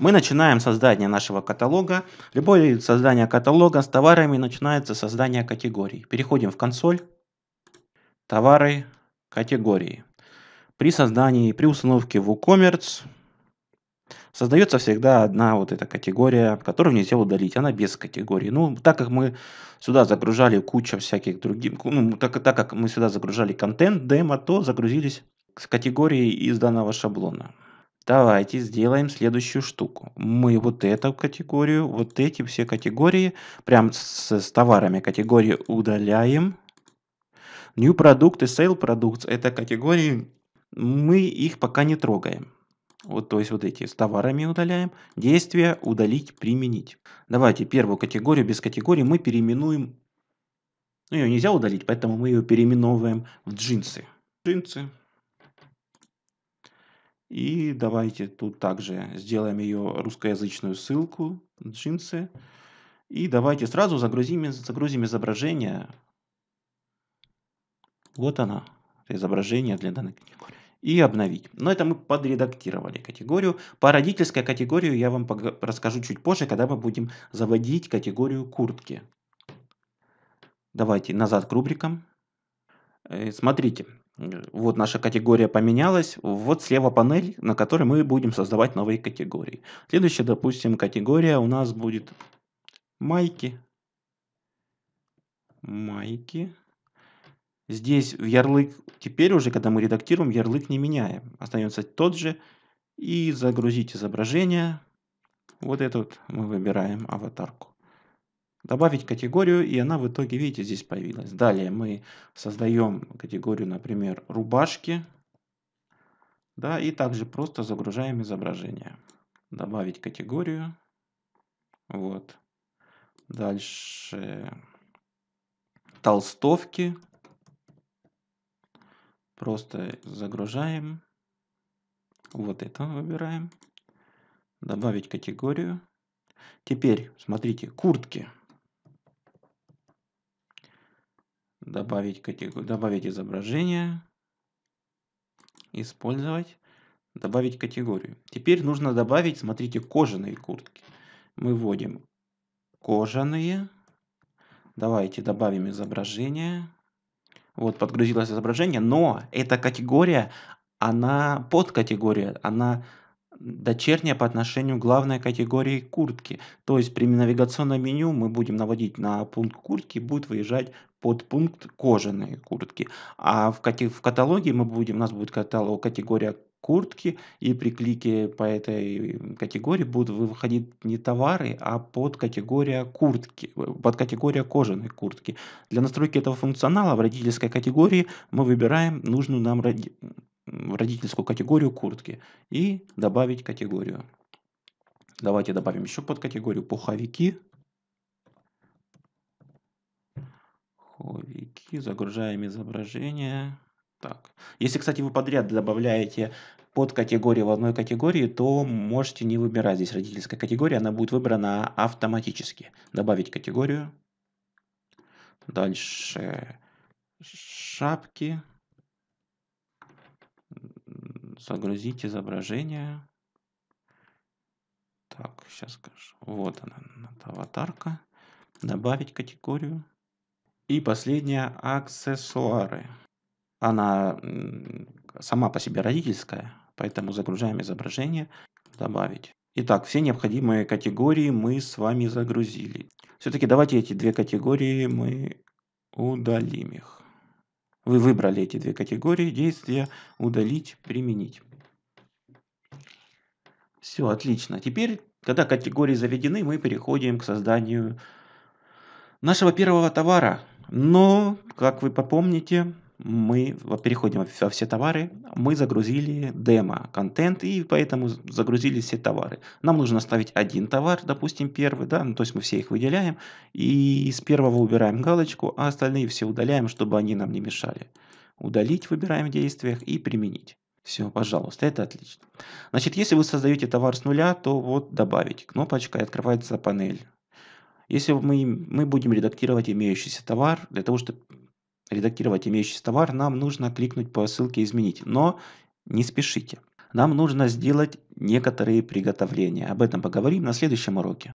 Мы начинаем создание нашего каталога. Любое создание каталога с товарами начинается создание категорий. Переходим в консоль. Товары, категории. При создании, при установке в WooCommerce создается всегда одна вот эта категория, которую нельзя удалить, она без категории. Ну, так как мы сюда загружали кучу всяких других, ну, так, так как мы сюда загружали контент, демо, то загрузились с категории из данного шаблона. Давайте сделаем следующую штуку. Мы вот эту категорию, вот эти все категории, прям с, с товарами категории удаляем. New Product и Sale Products, это категории, мы их пока не трогаем. Вот, то есть вот эти с товарами удаляем. Действие удалить, применить. Давайте первую категорию без категории мы переименуем. Ну, ее нельзя удалить, поэтому мы ее переименовываем в джинсы. Джинсы. И давайте тут также сделаем ее русскоязычную ссылку, джинсы. И давайте сразу загрузим, загрузим изображение. Вот она, изображение для данной категории. И обновить. Но это мы подредактировали категорию. По родительской категории. я вам расскажу чуть позже, когда мы будем заводить категорию куртки. Давайте назад к рубрикам. Э, смотрите, вот наша категория поменялась. Вот слева панель, на которой мы будем создавать новые категории. Следующая, допустим, категория у нас будет майки. Майки. Здесь ярлык, теперь уже, когда мы редактируем, ярлык не меняем. Остается тот же. И загрузить изображение. Вот этот мы выбираем аватарку добавить категорию, и она в итоге, видите, здесь появилась. Далее мы создаем категорию, например, рубашки, да, и также просто загружаем изображение. Добавить категорию, вот. Дальше толстовки, просто загружаем, вот это выбираем, добавить категорию. Теперь, смотрите, куртки. добавить, категорию, добавить изображение, использовать, добавить категорию. Теперь нужно добавить, смотрите, кожаные куртки. Мы вводим кожаные. Давайте добавим изображение. Вот подгрузилось изображение, но эта категория, она под категория, она дочерняя по отношению к главной категории куртки. То есть при навигационном меню мы будем наводить на пункт куртки, будет выезжать под пункт кожаные куртки. А в, кати- в каталоге мы будем, у нас будет каталог категория куртки, и при клике по этой категории будут выходить не товары, а под категория куртки, э, под категория кожаной куртки. Для настройки этого функционала в родительской категории мы выбираем нужную нам роди- в родительскую категорию куртки и добавить категорию. Давайте добавим еще под категорию пуховики. Пуховики, загружаем изображение. Так. Если, кстати, вы подряд добавляете под категорию в одной категории, то можете не выбирать здесь родительская категория, она будет выбрана автоматически. Добавить категорию. Дальше шапки загрузить изображение. Так, сейчас скажу. Вот она, аватарка. Добавить категорию. И последняя аксессуары. Она сама по себе родительская, поэтому загружаем изображение, добавить. Итак, все необходимые категории мы с вами загрузили. Все-таки давайте эти две категории мы удалим их. Вы выбрали эти две категории действия «удалить», «применить». Все, отлично. Теперь, когда категории заведены, мы переходим к созданию нашего первого товара. Но, как вы попомните, мы переходим во все товары, мы загрузили демо, контент, и поэтому загрузили все товары. Нам нужно оставить один товар, допустим, первый, да, ну, то есть мы все их выделяем, и с первого убираем галочку, а остальные все удаляем, чтобы они нам не мешали. Удалить выбираем в действиях и применить. Все, пожалуйста, это отлично. Значит, если вы создаете товар с нуля, то вот добавить кнопочка и открывается панель. Если мы, мы будем редактировать имеющийся товар, для того, чтобы редактировать имеющийся товар, нам нужно кликнуть по ссылке «Изменить». Но не спешите. Нам нужно сделать некоторые приготовления. Об этом поговорим на следующем уроке.